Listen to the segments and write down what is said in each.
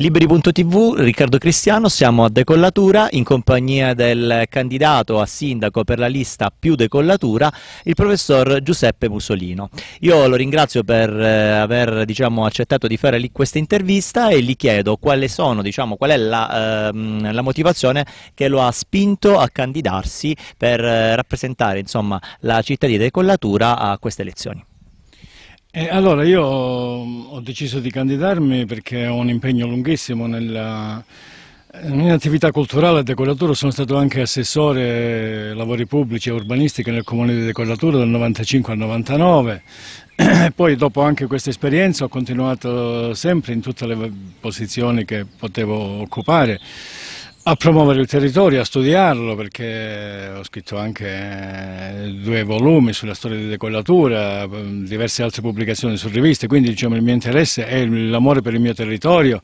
Liberi.tv, Riccardo Cristiano, siamo a Decollatura in compagnia del candidato a sindaco per la lista più Decollatura, il professor Giuseppe Musolino. Io lo ringrazio per eh, aver diciamo, accettato di fare questa intervista e gli chiedo sono, diciamo, qual è la, ehm, la, motivazione che lo ha spinto a candidarsi per eh, rappresentare insomma, la città di Decollatura a queste elezioni. Eh, allora, io mm, ho deciso di candidarmi perché ho un impegno lunghissimo nella, attività culturale e decoratura sono stato anche assessore lavori pubblici e urbanistica nel comune di decoratura dal 1995 al 99 poi dopo anche questa esperienza ho continuato sempre in tutte le posizioni che potevo occupare a promuovere il territorio, a studiarlo, perché ho scritto anche eh, due volumi sulla storia di decollatura, diverse altre pubblicazioni su riviste, quindi diciamo, il mio interesse è l'amore per il mio territorio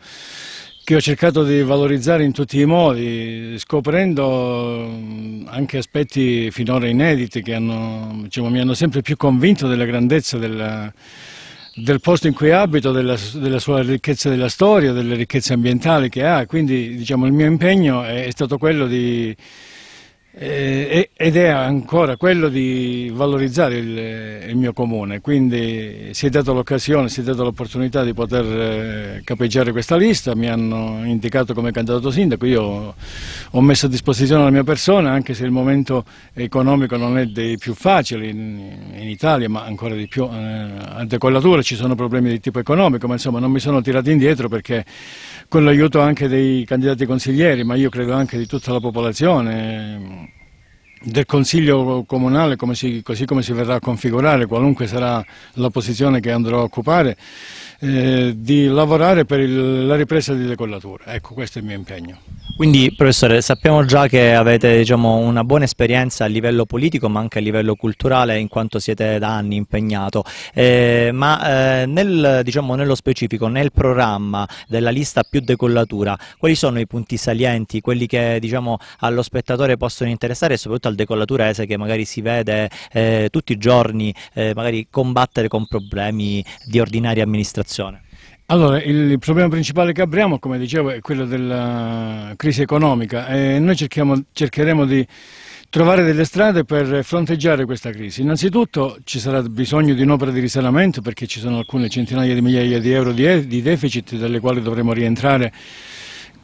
che ho cercato di valorizzare in tutti i modi, scoprendo mm, anche aspetti finora inediti che hanno, diciamo, mi hanno sempre più convinto della grandezza della, del posto in cui abito, della, della, sua ricchezza della storia, delle ricchezze ambientali che ha, quindi diciamo, il mio impegno è, è stato quello di eh, ed è ancora quello di valorizzare il, eh, il mio comune, quindi si è data l'occasione, si è data l'opportunità di poter eh, capeggiare questa lista, mi hanno indicato come candidato sindaco, io ho messo a disposizione la mia persona anche se il momento economico non è dei più facili in, in Italia, ma ancora di più eh, a decollatura ci sono problemi di tipo economico, ma insomma non mi sono tirato indietro perché con l'aiuto anche dei candidati consiglieri, ma io credo anche di tutta la popolazione, del Consiglio Comunale, come si, così come si verrà a configurare, qualunque sarà la posizione che andrò a occupare, eh, di lavorare per il, la ripresa di decollatura. Ecco, questo è il mio impegno. Quindi, professore, sappiamo già che avete diciamo, una buona esperienza a livello politico, ma anche a livello culturale, in quanto siete da anni impegnato. Eh, ma eh, nel, diciamo, nello specifico, nel programma della lista più decollatura, quali sono i punti salienti, quelli che diciamo, allo spettatore possono interessare e soprattutto soprattutto al decollaturese che magari si vede eh, tutti i giorni eh, magari combattere con problemi di ordinaria amministrazione? Allora, il problema principale che abbiamo, come dicevo, è quello della crisi economica e noi cercheremo di trovare delle strade per fronteggiare questa crisi. Innanzitutto ci sarà bisogno di un'opera di risanamento perché ci sono alcune centinaia di migliaia di euro di, deficit dalle quali dovremo rientrare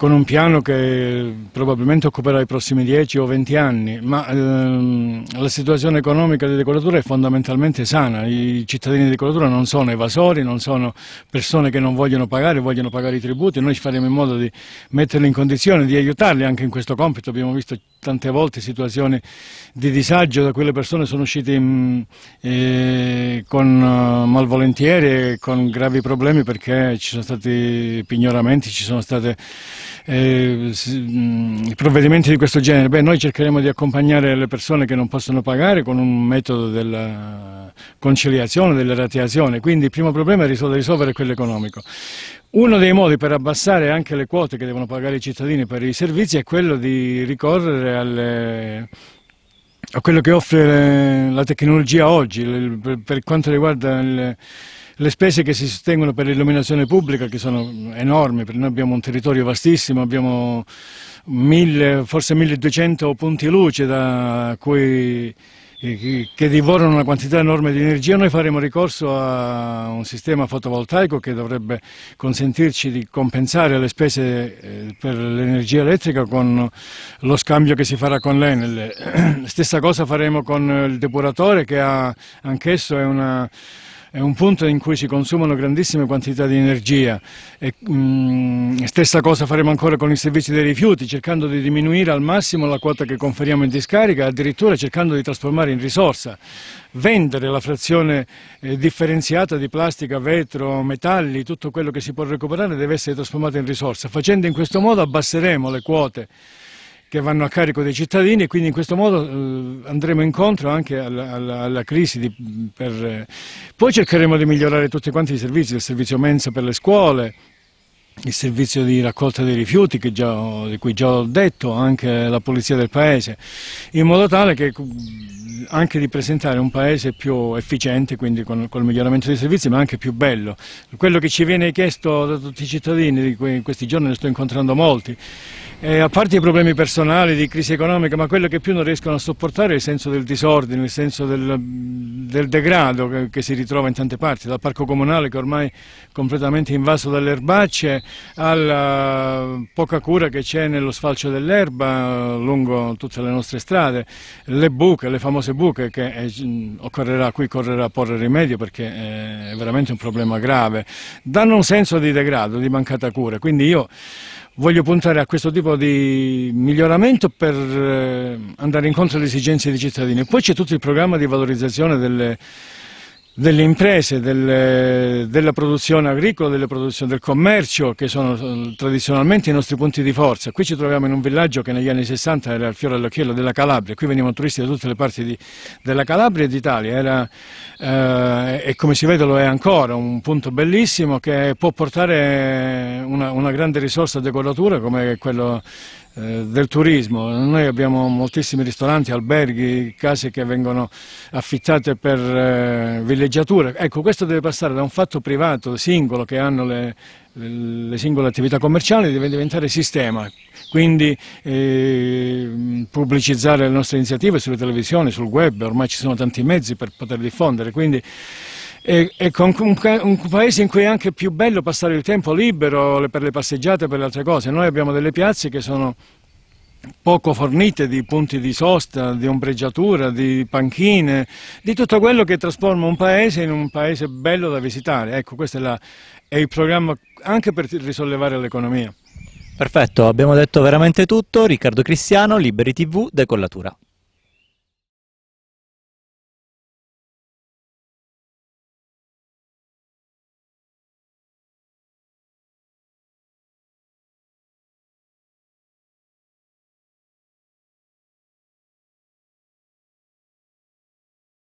con un piano che probabilmente occuperà i prossimi 10 o 20 anni, ma ehm, la situazione economica di Decoratura è fondamentalmente sana, i cittadini di Decoratura non sono evasori, non sono persone che non vogliono pagare, vogliono pagare i tributi, noi faremo in modo di metterli in condizione di aiutarli anche in questo compito, abbiamo visto tante volte situazioni di disagio da cui le persone sono uscite mh, mm, eh, con eh, malvolentieri e con gravi problemi perché ci sono stati pignoramenti, ci sono stati eh, mm, provvedimenti di questo genere. Beh, noi cercheremo di accompagnare le persone che non possono pagare con un metodo della conciliazione, della rateazione, quindi il primo problema è da risolvere quello economico. Uno dei modi per abbassare anche le quote che devono pagare i cittadini per i servizi è quello di ricorrere alle, a quello che offre la tecnologia oggi per, quanto riguarda il, le spese che si sostengono per l'illuminazione pubblica che sono enormi, perché noi abbiamo un territorio vastissimo, abbiamo mille, forse 1200 punti luce da cui che divorano una quantità enorme di energia, noi faremo ricorso a un sistema fotovoltaico che dovrebbe consentirci di compensare le spese eh, per l'energia elettrica con lo scambio che si farà con l'Enel. Stessa cosa faremo con il depuratore che ha anch'esso è una è un punto in cui si consumano grandissime quantità di energia e, mh, mm, stessa cosa faremo ancora con i servizi dei rifiuti cercando di diminuire al massimo la quota che conferiamo in discarica addirittura cercando di trasformare in risorsa vendere la frazione eh, differenziata di plastica, vetro, metalli, tutto quello che si può recuperare deve essere trasformato in risorsa. Facendo in questo modo abbasseremo le quote che vanno a carico dei cittadini e quindi in questo modo eh, andremo incontro anche alla, alla, alla crisi. Di, per, eh, Poi cercheremo di migliorare tutti quanti i servizi, il servizio mensa per le scuole, il servizio di raccolta dei rifiuti già, di cui già ho detto, anche la polizia del paese, in modo tale che mm, anche di presentare un paese più efficiente, quindi con, con, il miglioramento dei servizi, ma anche più bello. Quello che ci viene chiesto da tutti i cittadini, di cui in questi giorni ne sto incontrando molti, eh, a parte i problemi personali, di crisi economica, ma quello che più non riescono a sopportare è il senso del disordine, il senso del, mm, del degrado che, che, si ritrova in tante parti, dal parco comunale che ormai è completamente invaso dalle erbacce, alla eh, poca cura che c'è nello sfalcio dell'erba eh, lungo tutte le nostre strade, le buche, le famose buche che eh, mm, occorrerà, qui occorrerà porre rimedio perché eh, è veramente un problema grave, danno un senso di degrado, di mancata cura, quindi io voglio puntare a questo tipo di miglioramento per andare incontro alle esigenze dei cittadini. Poi c'è tutto il programma di valorizzazione delle delle imprese, delle, della produzione agricola, delle produzioni, del commercio, che sono mm, tradizionalmente i nostri punti di forza. Qui ci troviamo in un villaggio che negli anni 60 era il fiore all'occhiello della Calabria, qui venivano turisti da tutte le parti di, della Calabria e d'Italia, eh, e come si vede lo è ancora, un punto bellissimo che può portare una, una grande risorsa di decoratura come quello eh, del turismo. Noi abbiamo moltissimi ristoranti, alberghi, case che vengono affittate per eh, villeggiature. Ecco, questo deve passare da un fatto privato, singolo, che hanno le, le singole attività commerciali, deve diventare sistema. Quindi eh, pubblicizzare le nostre iniziative sulle televisioni, sul web, ormai ci sono tanti mezzi per poter diffondere. Quindi, e, e con un, un, paese in cui è anche più bello passare il tempo libero per le passeggiate e per le altre cose. Noi abbiamo delle piazze che sono poco fornite di punti di sosta, di ombreggiatura, di panchine, di tutto quello che trasforma un paese in un paese bello da visitare. Ecco, questo è, la, è il programma anche per risollevare l'economia. Perfetto, abbiamo detto veramente tutto. Riccardo Cristiano, Liberi TV, Decollatura.